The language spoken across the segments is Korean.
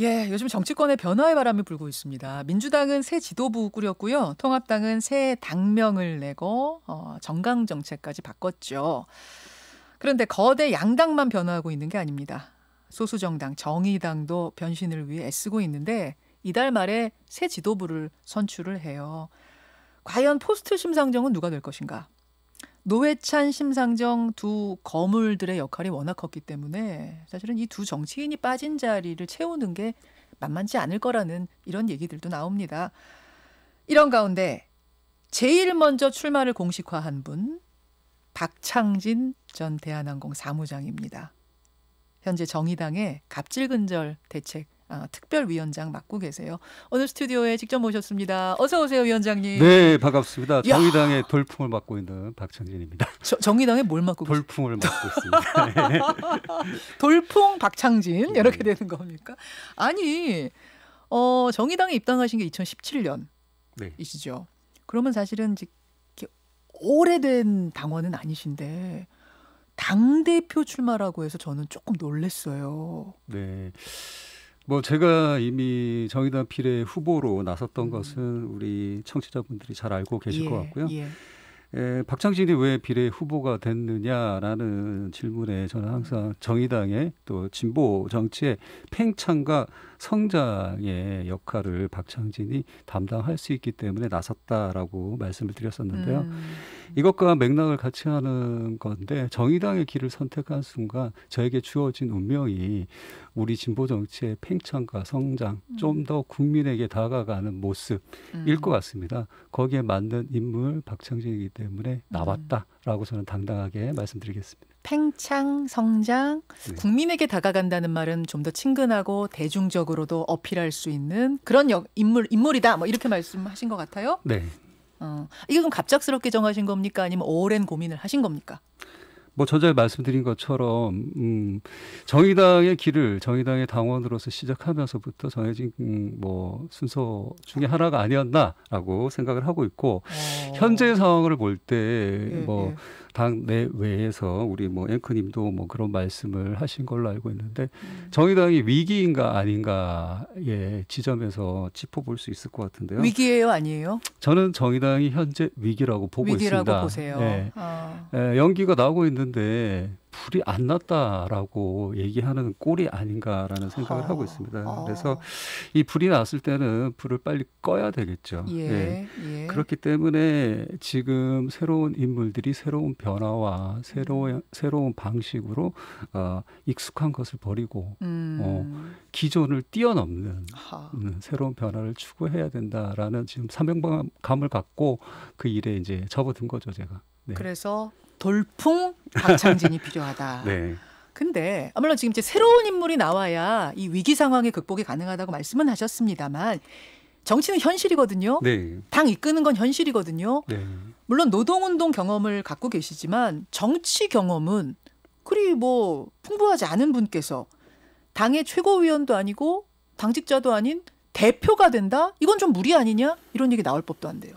예, 요즘 정치권의 변화의 바람이 불고 있습니다. 민주당은 새 지도부 꾸렸고요. 통합당은 새 당명을 내고 어, 정강 정책까지 바꿨죠. 그런데 거대 양당만 변화하고 있는 게 아닙니다. 소수 정당 정의당도 변신을 위해 애쓰고 있는데 이달 말에 새 지도부를 선출을 해요. 과연 포스트 심상정은 누가 될 것인가? 노회찬, 심상정 두 거물들의 역할이 워낙 컸기 때문에 사실은 이 두 정치인이 빠진 자리를 채우는 게 만만치 않을 거라는 이런 얘기들도 나옵니다. 이런 가운데 제일 먼저 출마를 공식화한 분 박창진 전 대한항공 사무장입니다. 현재 정의당의 갑질근절 대책 아, 특별위원장 맡고 계세요. 오늘 스튜디오에 직접 모셨습니다. 어서 오세요, 위원장님. 네, 반갑습니다. 정의당의 돌풍을 맡고 있는 박창진입니다. 저, 정의당에 뭘 맡고 계세요? 돌풍을 맡고 있습니다. 네. 돌풍 박창진 네. 이렇게 되는 겁니까? 아니, 어, 정의당에 입당하신 게 2017년이시죠. 네. 그러면 사실은 이제 오래된 당원은 아니신데 당 대표 출마라고 해서 저는 조금 놀랐어요. 네. 뭐 제가 이미 정의당 비례 후보로 나섰던 음. 것은 우리 청취자분들이 잘 알고 계실 예, 것 같고요. 예. 박창진이 왜 비례 후보가 됐느냐라는 질문에 저는 항상 정의당의 또 진보 정치의 팽창과 성장의 역할을 박창진이 담당할 수 있기 때문에 나섰다라고 말씀을 드렸었는데요. 음. 이것과 맥락을 같이 하는 건데 정의당의 길을 선택한 순간 저에게 주어진 운명이 우리 진보 정치의 팽창과 성장 음. 좀더 국민에게 다가가는 모습일 음. 것 같습니다. 거기에 맞는 인물 박창진이기 때문에 나왔다. 음. 라고 저는 당당하게 말씀드리겠습니다. 팽창 성장 네. 국민에게 다가간다는 말은 좀 더 친근하고 대중적으로도 어필할 수 있는 그런 역, 인물 인물이다 뭐 이렇게 말씀하신 것 같아요. 네. 어, 이게 갑작스럽게 정하신 겁니까 아니면 오랜 고민을 하신 겁니까? 뭐 전자에 말씀드린 것처럼 음, 정의당의 길을 정의당의 당원으로서 시작하면서부터 정해진 음, 뭐 순서 중에 아. 하나가 아니었나라고 생각을 하고 있고 오. 어. 현재 상황을 볼 때 뭐당 예, 예. 내외에서 우리 뭐 앵커님도 뭐 그런 말씀을 하신 걸로 알고 있는데 음. 정의당이 위기인가 아닌가의 지점에서 짚어볼 수 있을 것 같은데요. 위기예요, 아니에요? 저는 정의당이 현재 위기라고 보고 위기라고 있습니다. 위기라고 보세요. 예. 아. 예, 연기가 나오고 있는. 있는데 불이 안 났다라고 얘기하는 꼴이 아닌가라는 생각을 아, 하고 있습니다. 아. 그래서 이 불이 났을 때는 불을 빨리 꺼야 되겠죠. 예, 예. 예, 그렇기 때문에 지금 새로운 인물들이 새로운 변화와 새로운 음. 새로운 방식으로 어, 익숙한 것을 버리고 음. 어, 기존을 뛰어넘는 음, 새로운 변화를 추구해야 된다라는 지금 사명감을 갖고 그 일에 이제 접어든 거죠, 제가. 네. 그래서 돌풍 박창진이 필요하다. 네. 근데 아무래도 지금 이제 새로운 인물이 나와야 이 위기 상황의 극복이 가능하다고 말씀은 하셨습니다만 정치는 현실이거든요. 네. 당 이끄는 건 현실이거든요. 네. 물론 노동운동 경험을 갖고 계시지만 정치 경험은 그리 뭐 풍부하지 않은 분께서 당의 최고위원도 아니고 당직자도 아닌 대표가 된다? 이건 좀 무리 아니냐? 이런 얘기 나올 법도 한데요.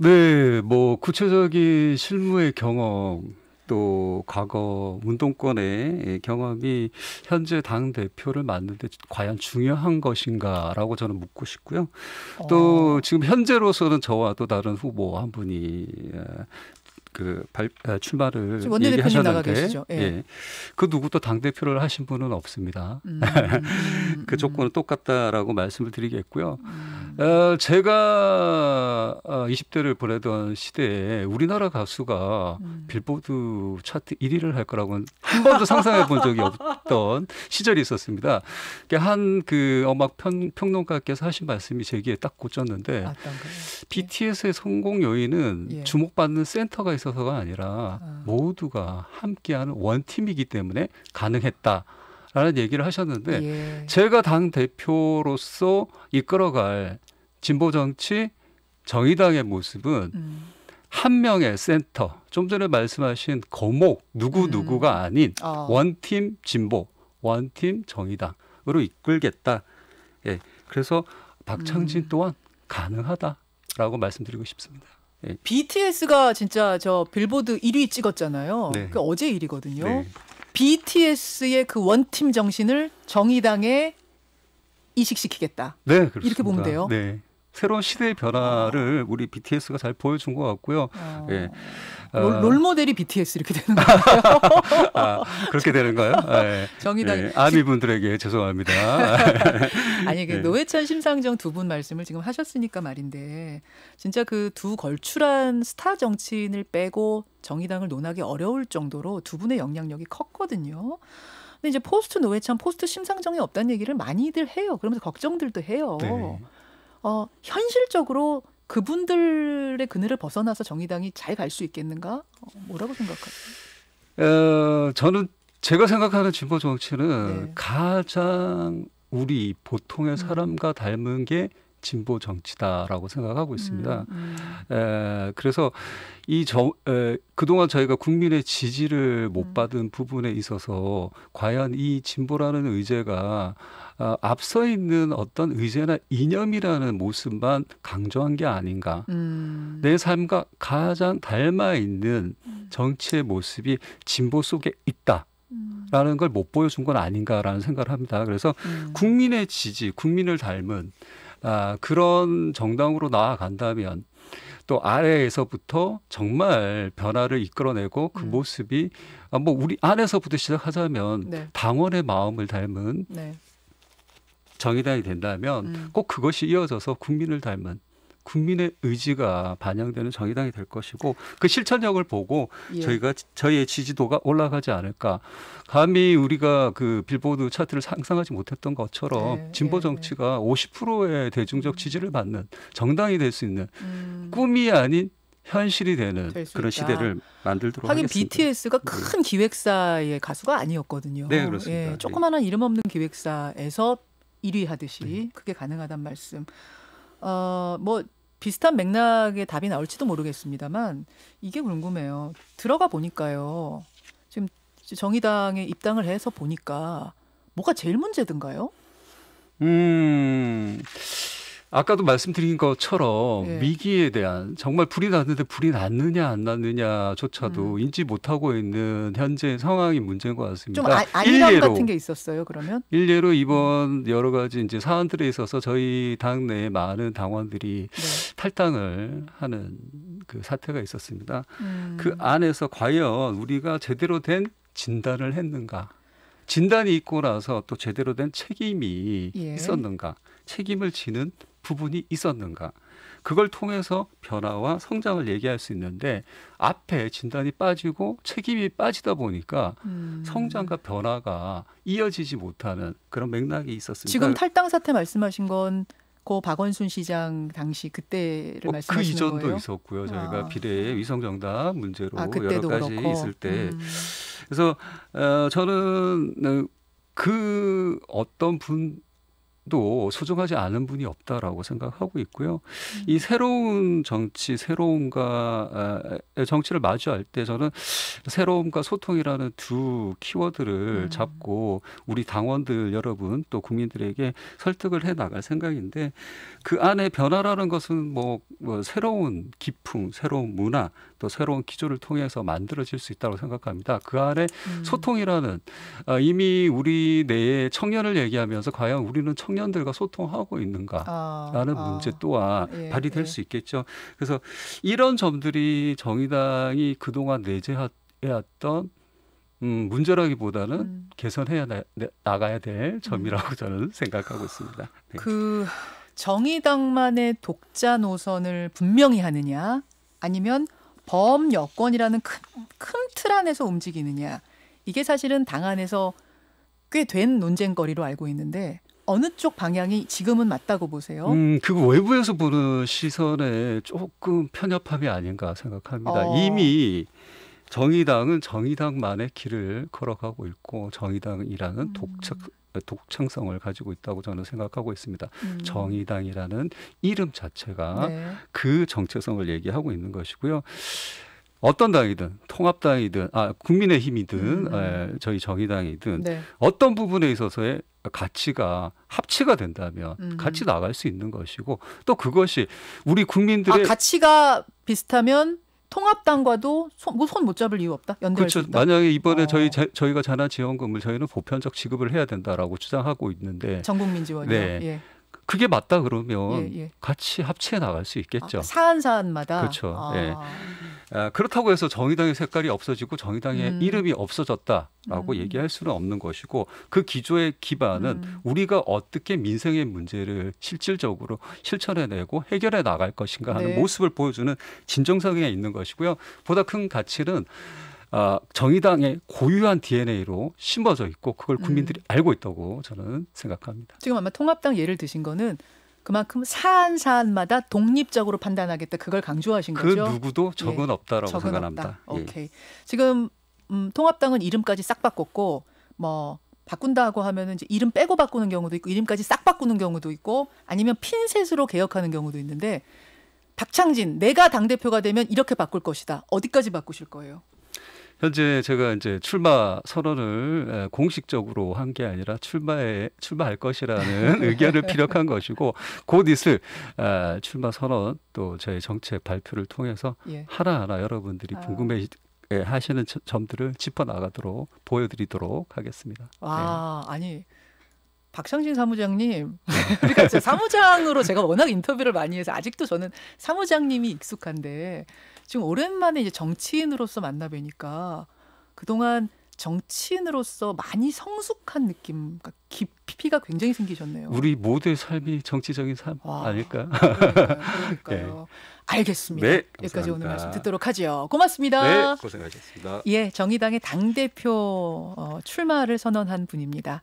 네, 뭐 구체적인 실무의 경험 또 과거 운동권의 경험이 현재 당 대표를 맡는데 과연 중요한 것인가라고 저는 묻고 싶고요. 또 어. 지금 현재로서는 저와 또 다른 후보 한 분이 예, 그 발, 아, 출마를 얘기하셨는데, 예. 예. 그 누구도 당 대표를 하신 분은 없습니다. 음, 음, 음. 그 조건은 똑같다라고 말씀을 드리겠고요. 음. 어, 제가 20대를 어, 보내던 시대에 우리나라 가수가 음. 빌보드 차트 1위를 할 거라고는 한 번도 상상해 본 적이 없던 시절이 있었습니다. 그러니까 한그 음악 평, 론가께서 하신 말씀이 제 귀에 딱 꽂혔는데 예. BTS의 성공 요인은 예. 주목받는 센터가 있어서가 아니라 아. 모두가 함께하는 원팀이기 때문에 가능했다. 라는 얘기를 하셨는데 예. 제가 당 대표로서 이끌어갈 진보 정치 정의당의 모습은 음. 한 명의 센터, 좀 전에 말씀하신 거목 누구 음. 누구가 음. 아닌 어. 원팀 진보, 원팀 정의당으로 이끌겠다. 예, 그래서 박창진 음. 또한 가능하다라고 말씀드리고 싶습니다. 예. BTS가 진짜 저 빌보드 1위 찍었잖아요. 네. 그 어제 일이거든요. 네. BTS의 그 원팀 정신을 정의당에 이식시키겠다. 네, 그렇습니다. 이렇게 보면 돼요. 네. 새로운 시대의 변화를 아. 우리 BTS가 잘 보여준 것 같고요. 어. 예. 롤, 아. 롤모델이 BTS 이렇게 되는 거예요. 아, 그렇게 되는가요? 예. 정의당 예. 아미 분들에게 죄송합니다. 아니 그 예. 노회찬 심상정 두 분 말씀을 지금 하셨으니까 말인데 진짜 그 두 걸출한 스타 정치인을 빼고 정의당을 논하기 어려울 정도로 두 분의 영향력이 컸거든요. 근데 이제 포스트 노회찬, 포스트 심상정이 없다는 얘기를 많이들 해요. 그러면서 걱정들도 해요. 네. 어, 현실적으로 그분들의 그늘을 벗어나서 정의당이 잘 갈 수 있겠는가? 어, 뭐라고 생각하세요? 어, 저는 제가 생각하는 진보 정치는 네. 가장 우리 보통의 음. 사람과 닮은 게 진보 정치다라고 생각하고 있습니다. 음, 음. 에, 그래서 이 정, 그동안 저희가 국민의 지지를 못 음. 받은 부분에 있어서 과연 이 진보라는 의제가 어, 앞서 있는 어떤 의제나 이념이라는 모습만 강조한 게 아닌가. 음. 내 삶과 가장 닮아 있는 음. 정치의 모습이 진보 속에 있다. 음. 라는 걸 못 보여준 건 아닌가라는 생각을 합니다. 그래서 음. 국민의 지지, 국민을 닮은 아, 그런 정당으로 나아간다면 또 아래에서부터 정말 변화를 이끌어내고 그 음. 모습이 아, 뭐 우리 안에서부터 시작하자면 네. 당원의 마음을 닮은 네. 정의당이 된다면 음. 꼭 그것이 이어져서 국민을 닮은 국민의 의지가 반영되는 정의당이 될 것이고 그 실천력을 보고 예. 저희가 저희의 지지도가 올라가지 않을까. 감히 우리가 그 빌보드 차트를 상상하지 못했던 것처럼 예. 진보 예. 정치가 50%의 대중적 음. 지지를 받는 정당이 될 수 있는 음. 꿈이 아닌 현실이 되는 그런 있다. 시대를 만들도록 하긴 하겠습니다. BTS가 네. 음. 큰 기획사의 가수가 아니었거든요. 네, 그렇습니다. 예, 네. 조그마한 네. 이름 없는 기획사에서 1위 하듯이 네. 그게 가능하단 말씀. 어, 뭐 비슷한 맥락의 답이 나올지도 모르겠습니다만 이게 궁금해요. 들어가 보니까요. 지금 정의당에 입당을 해서 보니까 뭐가 제일 문제든가요? 음. 아까도 말씀드린 것처럼 예. 위기에 대한 정말 불이 났는데 불이 났느냐 안 났느냐조차도 음. 인지 못하고 있는 현재 상황이 문제인 것 같습니다. 좀 아, 안 같은 게 있었어요. 그러면 일례로 이번 여러 가지 이제 사안들에 있어서 저희 당내 많은 당원들이 네. 탈당을 하는 그 사태가 있었습니다. 음. 그 안에서 과연 우리가 제대로 된 진단을 했는가? 진단이 있고 나서 또 제대로 된 책임이 예. 있었는가? 책임을 지는 부분이 있었는가. 그걸 통해서 변화와 성장을 얘기할 수 있는데 앞에 진단이 빠지고 책임이 빠지다 보니까 음. 성장과 변화가 이어지지 못하는 그런 맥락이 있었습니다. 지금 탈당 사태 말씀하신 건 고 박원순 시장 당시 그때를 어, 그 말씀하시는 그 이전도 거예요? 있었고요. 저희가 아. 비례 위성정당 문제로 아, 여러 가지 그렇고. 있을 때. 음. 그래서 어, 저는 그 어떤 분도 소중하지 않은 분이 없다라고 생각하고 있고요. 음. 이 새로운 정치, 새로운가 아, 정치를 마주할 때 저는 새로움과 소통이라는 두 키워드를 음. 잡고 우리 당원들 여러분 또 국민들에게 설득을 해 나갈 생각인데 그 안에 변화라는 것은 뭐, 뭐 새로운 기풍, 새로운 문화, 또 새로운 기조를 통해서 만들어질 수 있다고 생각합니다. 그 안에 음. 소통이라는 아, 이미 우리 내에 청년을 얘기하면서 과연 우리는 청년 청년들과 소통하고 있는가라는 아, 아. 문제 또한 아, 예, 발휘될 예. 수 있겠죠. 그래서 이런 점들이 정의당이 그동안 내재해왔던 음, 문제라기보다는 음. 개선해야 나, 나가야 될 음. 점이라고 음. 저는 생각하고 있습니다. 네. 그 정의당만의 독자 노선을 분명히 하느냐 아니면 범 여권이라는 큰큰틀 안에서 움직이느냐 이게 사실은 당 안에서 꽤 된 논쟁거리로 알고 있는데 어느 쪽 방향이 지금은 맞다고 보세요? 음, 그 외부에서 보는 시선에 조금 편협함이 아닌가 생각합니다. 어. 이미 정의당은 정의당만의 길을 걸어가고 있고 정의당이라는 음. 독착 독창성을 가지고 있다고 저는 생각하고 있습니다. 음. 정의당이라는 이름 자체가 네. 그 정체성을 얘기하고 있는 것이고요. 어떤 당이든 통합당이든 아 국민의힘이든 음. 에, 예, 저희 정의당이든 네. 어떤 부분에 있어서의 가치가 합치가 된다면 음. 같이 나갈 수 있는 것이고 또 그것이 우리 국민들의 아, 가치가 비슷하면 통합당과도 손못 뭐 잡을 이유 없다. 그렇죠. 만약에 이번에 어. 저희 자, 저희가 자난 지원금을 저희는 보편적 지급을 해야 된다라고 주장하고 있는데 전국민 지원이요. 네. 예. 그게 맞다 그러면 예, 예. 같이 합치해 나갈 수 있겠죠. 아, 사안 사안마다. 그렇죠. 아. 예. 아, 그렇다고 해서 정의당의 색깔이 없어지고 정의당의 음. 이름이 없어졌다라고 음. 얘기할 수는 없는 것이고 그 기조의 기반은 음. 우리가 어떻게 민생의 문제를 실질적으로 실천해내고 해결해 나갈 것인가 하는 네. 모습을 보여주는 진정성에 있는 것이고요. 보다 큰 가치는 아, 정의당의 고유한 DNA로 심어져 있고 그걸 국민들이 음. 알고 있다고 저는 생각합니다. 지금 아마 통합당 예를 드신 거는 그만큼 사안 사안마다 독립적으로 판단하겠다 그걸 강조하신 그 거죠. 그 누구도 예. 적은 예. 없다라고 적은 생각합니다. 없다. 예. 오케이. 지금 음, 통합당은 이름까지 싹 바꿨고 뭐 바꾼다고 하면은 이제 이름 빼고 바꾸는 경우도 있고 이름까지 싹 바꾸는 경우도 있고 아니면 핀셋으로 개혁하는 경우도 있는데 박창진 내가 당 대표가 되면 이렇게 바꿀 것이다. 어디까지 바꾸실 거예요? 현재 제가 이제 출마 선언을 공식적으로 한 게 아니라 출마에 출마할 것이라는 의견을 피력한 것이고 곧 있을 출마 선언 또 저희 정책 발표를 통해서 예. 하나하나 여러분들이 아. 궁금해 하시는 점들을 짚어 나가도록 보여드리도록 하겠습니다. 와 네. 아니 박상진 사무장님. 그러니까 제가 사무장으로 제가 워낙 인터뷰를 많이 해서 아직도 저는 사무장님이 익숙한데 지금 오랜만에 이제 정치인으로서 만나뵈니까 그동안 정치인으로서 많이 성숙한 느낌, 깊이가 굉장히 생기셨네요. 우리 모두의 삶이 정치적인 삶 와, 아닐까? 그러니까요. 네. 알겠습니다. 네, 여기까지 오늘 말씀 듣도록 하지 고맙습니다. 네, 고생하셨습니다. 예, 정의당의 당 대표 어, 출마를 선언한 분입니다.